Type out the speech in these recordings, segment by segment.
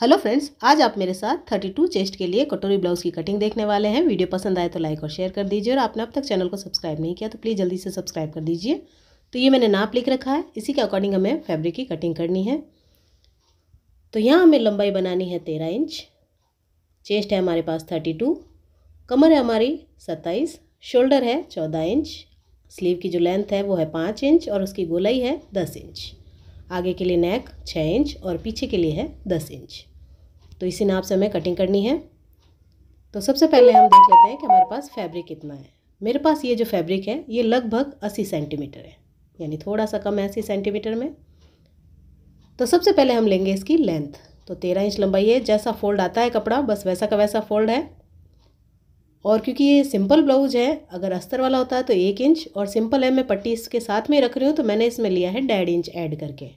hello friends आज आप मेरे साथ 32 चेस्ट के लिए कटोरी ब्लाउज की कटिंग देखने वाले हैं वीडियो पसंद आए तो लाइक और शेयर कर दीजिए और आपने अब तक चैनल को सब्सक्राइब नहीं किया तो प्लीज़ जल्दी से सब्सक्राइब कर दीजिए तो ये मैंने नाप लिख रखा है इसी के अकॉर्डिंग हमें फैब्रिक की कटिंग करनी है तो यहाँ हमें लंबाई बनानी है तेरह इंच चेस्ट है हमारे पास थर्टी टू कमर है हमारी सत्ताईस शोल्डर है चौदह इंच स्लीव की जो लेंथ है वो है पाँच इंच और उसकी गोलाई है दस इंच आगे के लिए नेक छः इंच और पीछे के लिए है दस इंच तो इसी नाप से हमें कटिंग करनी है तो सबसे पहले हम देख लेते हैं कि हमारे पास फैब्रिक कितना है मेरे पास ये जो फैब्रिक है ये लगभग अस्सी सेंटीमीटर है यानी थोड़ा सा कम है अस्सी सेंटीमीटर में तो सबसे पहले हम लेंगे इसकी लेंथ तो तेरह इंच लंबाई है जैसा फोल्ड आता है कपड़ा बस वैसा का वैसा फोल्ड है और क्योंकि ये सिंपल ब्लाउज है अगर अस्तर वाला होता है तो एक इंच और सिंपल है मैं पट्टी इसके साथ में रख रही हूँ तो मैंने इसमें लिया है डेढ़ इंच ऐड करके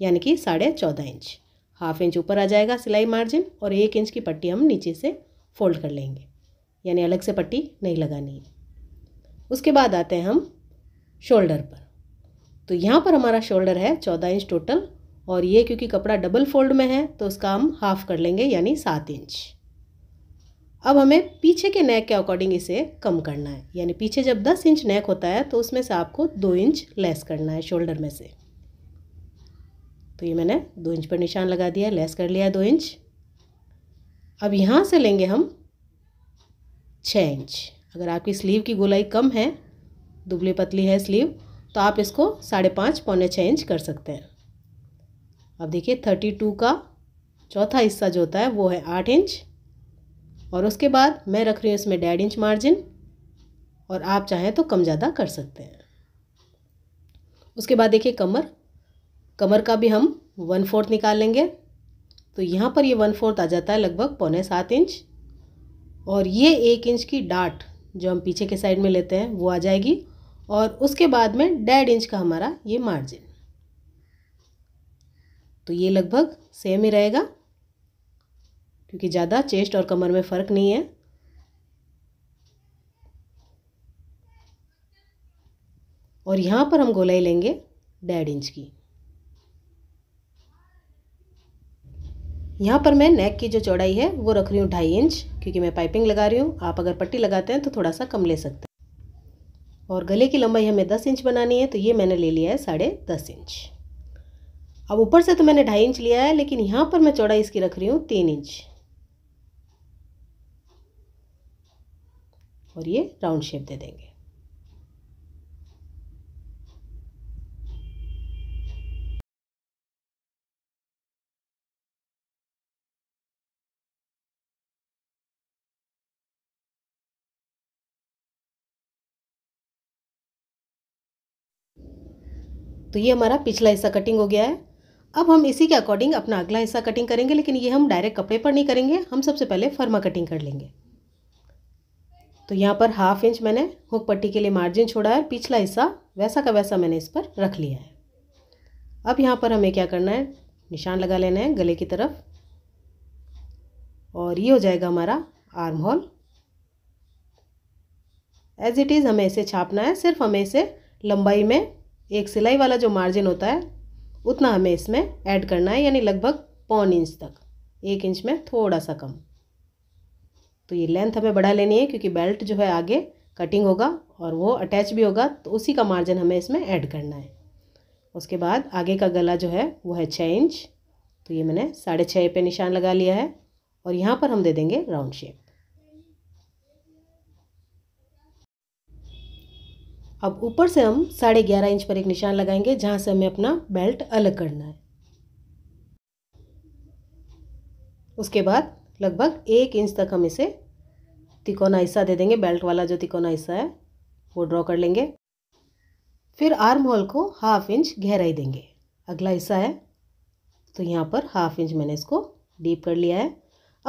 यानी कि साढ़े चौदह इंच हाफ इंच ऊपर आ जाएगा सिलाई मार्जिन और एक इंच की पट्टी हम नीचे से फोल्ड कर लेंगे यानी अलग से पट्टी नहीं लगानी है उसके बाद आते हैं हम शोल्डर पर तो यहाँ पर हमारा शोल्डर है चौदह इंच टोटल और ये क्योंकि कपड़ा डबल फोल्ड में है तो उसका हम हाफ़ कर लेंगे यानी सात इंच अब हमें पीछे के नेक के अकॉर्डिंग इसे कम करना है यानी पीछे जब 10 इंच नेक होता है तो उसमें से आपको दो इंच लेस करना है शोल्डर में से तो ये मैंने दो इंच पर निशान लगा दिया लेस कर लिया है दो इंच अब यहाँ से लेंगे हम छः इंच अगर आपकी स्लीव की गोलाई कम है दुबली पतली है स्लीव तो आप इसको साढ़े पाँच पौने छः इंच कर सकते हैं अब देखिए थर्टी टू का चौथा हिस्सा जो होता है वो है आठ इंच और उसके बाद मैं रख रही हूँ इसमें डेढ़ इंच मार्जिन और आप चाहें तो कम ज़्यादा कर सकते हैं उसके बाद देखिए कमर कमर का भी हम वन फोर्थ निकाल लेंगे तो यहाँ पर ये वन फोर्थ आ जाता है लगभग पौने सात इंच और ये एक इंच की डाट जो हम पीछे के साइड में लेते हैं वो आ जाएगी और उसके बाद में डेढ़ इंच का हमारा ये मार्जिन तो ये लगभग सेम ही रहेगा क्योंकि ज़्यादा चेस्ट और कमर में फ़र्क नहीं है और यहाँ पर हम गोलाई लेंगे डेढ़ इंच की यहाँ पर मैं नेक की जो चौड़ाई है वो रख रही हूँ ढाई इंच क्योंकि मैं पाइपिंग लगा रही हूँ आप अगर पट्टी लगाते हैं तो थोड़ा सा कम ले सकते हैं और गले की लंबाई हमें दस इंच बनानी है तो ये मैंने ले लिया है साढ़े दस इंच अब ऊपर से तो मैंने ढाई इंच लिया है लेकिन यहाँ पर मैं चौड़ाई इसकी रख रही हूँ तीन इंच और ये राउंड शेप दे देंगे तो ये हमारा पिछला हिस्सा कटिंग हो गया है अब हम इसी के अकॉर्डिंग अपना अगला हिस्सा कटिंग करेंगे लेकिन ये हम डायरेक्ट कपड़े पर नहीं करेंगे हम सबसे पहले फर्मा कटिंग कर लेंगे तो यहाँ पर हाफ इंच मैंने हुक पट्टी के लिए मार्जिन छोड़ा है पिछला हिस्सा वैसा का वैसा मैंने इस पर रख लिया है अब यहाँ पर हमें क्या करना है निशान लगा लेना है गले की तरफ और ये हो जाएगा हमारा armhole as it is हमें इसे छापना है सिर्फ हमें इसे लंबाई में एक सिलाई वाला जो मार्जिन होता है उतना हमें इसमें ऐड करना है यानी लगभग पौन इंच तक एक इंच में थोड़ा सा कम तो ये लेंथ हमें बढ़ा लेनी है क्योंकि बेल्ट जो है आगे कटिंग होगा और वो अटैच भी होगा तो उसी का मार्जिन हमें इसमें ऐड करना है उसके बाद आगे का गला जो है वो है छः इंच तो ये मैंने साढ़े छः पे निशान लगा लिया है और यहाँ पर हम दे देंगे राउंड शेप अब ऊपर से हम साढ़े ग्यारह इंच पर एक निशान लगाएंगे जहाँ से हमें अपना बेल्ट अलग करना है उसके बाद लगभग एक इंच तक हम इसे तिकोना हिस्सा दे देंगे बेल्ट वाला जो तिकोना हिस्सा है वो ड्रॉ कर लेंगे फिर आर्म होल को हाफ इंच गहराई देंगे अगला हिस्सा है तो यहाँ पर हाफ इंच मैंने इसको डीप कर लिया है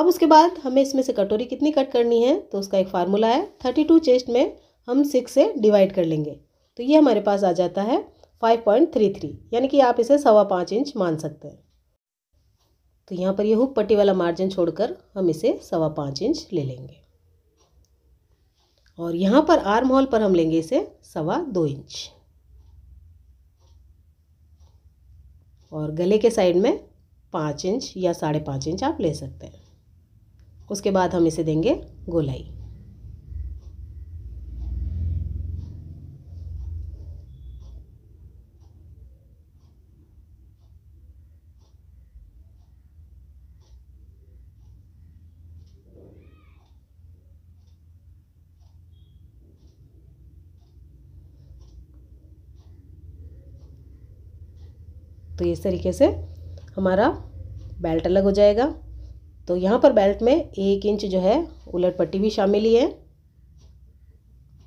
अब उसके बाद हमें इसमें से कटोरी कितनी कट करनी है तो उसका एक फार्मूला है थर्टी टू चेस्ट में हम सिक्स से डिवाइड कर लेंगे तो ये हमारे पास आ जाता है फाइव पॉइंट थ्री थ्री यानी कि आप इसे सवा पाँच इंच मान सकते हैं तो यहाँ पर ये हुक पट्टी वाला मार्जिन छोड़कर हम इसे सवा पाँच इंच ले लेंगे और यहाँ पर आर्म होल पर हम लेंगे इसे सवा दो इंच और गले के साइड में पाँच इंच या साढ़े पाँच इंच आप ले सकते हैं उसके बाद हम इसे देंगे गोलाई तो इस तरीके से हमारा बेल्ट अलग हो जाएगा तो यहाँ पर बेल्ट में एक इंच जो है उलट पट्टी भी शामिल ही है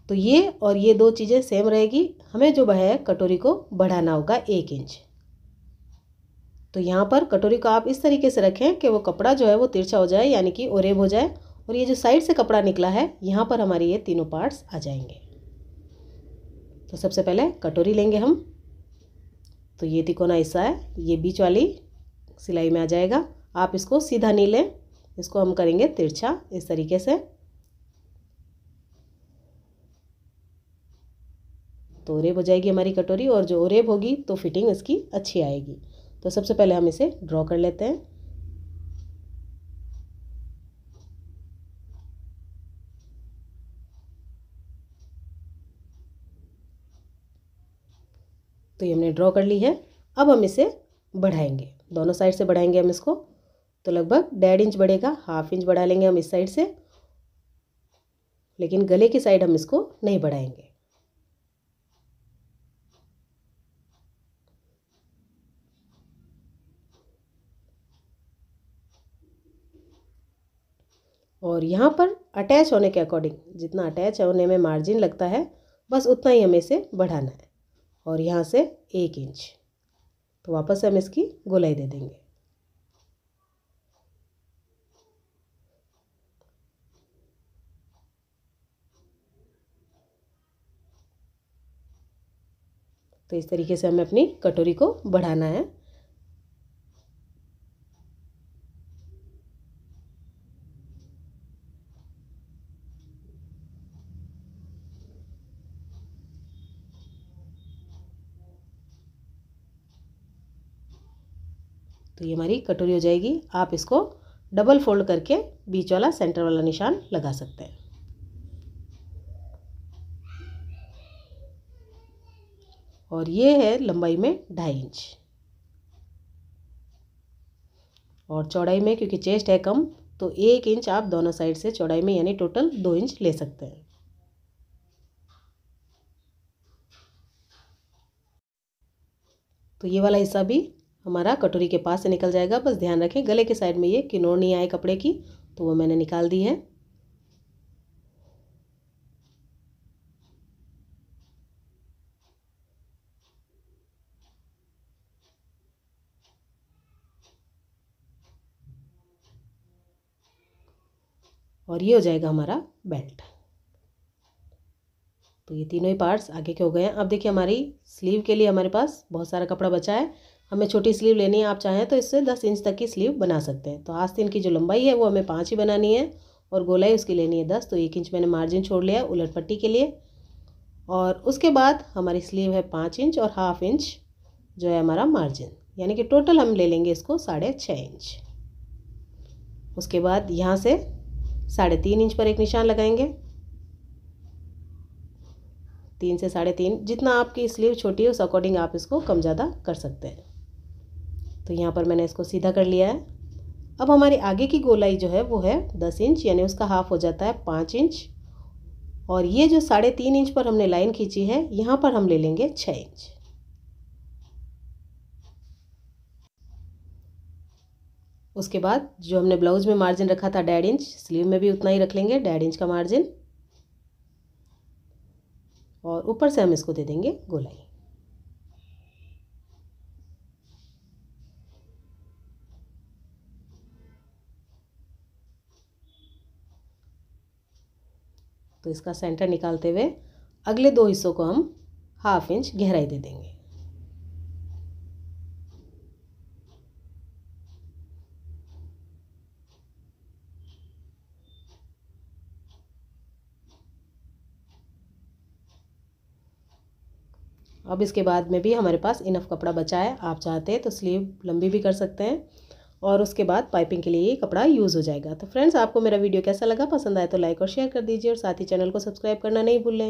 तो ये और ये दो चीज़ें सेम रहेगी हमें जो है कटोरी को बढ़ाना होगा एक इंच तो यहाँ पर कटोरी को आप इस तरीके से रखें कि वो कपड़ा जो है वो तिरछा हो जाए यानी कि ओरेब हो जाए और ये जो साइड से कपड़ा निकला है यहाँ पर हमारे ये तीनों पार्ट्स आ जाएंगे तो सबसे पहले कटोरी लेंगे हम तो ये तिकोना ऐसा है ये बीच वाली सिलाई में आ जाएगा आप इसको सीधा नहीं लें इसको हम करेंगे तिरछा इस तरीके से तो रेब हो जाएगी हमारी कटोरी और जो रेब होगी तो फिटिंग इसकी अच्छी आएगी तो सबसे पहले हम इसे ड्रॉ कर लेते हैं तो ये हमने ड्रॉ कर ली है अब हम इसे बढ़ाएंगे दोनों साइड से बढ़ाएंगे हम इसको तो लगभग डेढ़ इंच बढ़ेगा हाफ इंच बढ़ा लेंगे हम इस साइड से लेकिन गले की साइड हम इसको नहीं बढ़ाएंगे और यहाँ पर अटैच होने के अकॉर्डिंग जितना अटैच होने में मार्जिन लगता है बस उतना ही हमें इसे बढ़ाना है और यहाँ से एक इंच तो वापस हम इसकी गोलाई दे देंगे तो इस तरीके से हमें अपनी कटोरी को बढ़ाना है तो ये हमारी कटोरी हो जाएगी आप इसको डबल फोल्ड करके बीच वाला सेंटर वाला निशान लगा सकते हैं और ये है लंबाई में ढाई इंच और चौड़ाई में क्योंकि चेस्ट है कम तो एक इंच आप दोनों साइड से चौड़ाई में यानी टोटल दो इंच ले सकते हैं तो ये वाला हिस्सा भी हमारा कटोरी के पास से निकल जाएगा बस ध्यान रखें गले के साइड में ये किनोर नहीं आए कपड़े की तो वो मैंने निकाल दी है और ये हो जाएगा हमारा बेल्ट तो ये तीनों ही पार्ट्स आगे के हो गए हैं अब देखिए हमारी स्लीव के लिए हमारे पास बहुत सारा कपड़ा बचा है हमें छोटी स्लीव लेनी है आप चाहें तो इससे दस इंच तक की स्लीव बना सकते हैं तो आस्तीन की जो लंबाई है वो हमें पाँच ही बनानी है और गोलाई उसकी लेनी है दस तो एक इंच मैंने मार्जिन छोड़ लिया उलट पट्टी के लिए और उसके बाद हमारी स्लीव है पाँच इंच और हाफ इंच जो है हमारा मार्जिन यानी कि टोटल हम ले लेंगे इसको साढ़े छः इंच उसके बाद यहाँ से साढ़े तीन इंच पर एक निशान लगाएंगे तीन से साढ़े तीन जितना आपकी स्लीव छोटी है उस अकॉर्डिंग आप इसको कम ज़्यादा कर सकते हैं तो यहाँ पर मैंने इसको सीधा कर लिया है अब हमारी आगे की गोलाई जो है वो है दस इंच यानी उसका हाफ हो जाता है पाँच इंच और ये जो साढ़े तीन इंच पर हमने लाइन खींची है यहाँ पर हम ले लेंगे छः इंच उसके बाद जो हमने ब्लाउज में मार्जिन रखा था डेढ़ इंच स्लीव में भी उतना ही रख लेंगे डेढ़ इंच का मार्जिन और ऊपर से हम इसको दे देंगे गोलाई तो इसका सेंटर निकालते हुए अगले दो हिस्सों को हम हाफ इंच गहराई दे देंगे अब इसके बाद में भी हमारे पास इनफ कपड़ा बचा है आप चाहते हैं तो स्लीव लंबी भी कर सकते हैं और उसके बाद पाइपिंग के लिए ये कपड़ा यूज़ हो जाएगा तो फ्रेंड्स आपको मेरा वीडियो कैसा लगा पसंद आए तो लाइक और शेयर कर दीजिए और साथ ही चैनल को सब्सक्राइब करना नहीं भूलें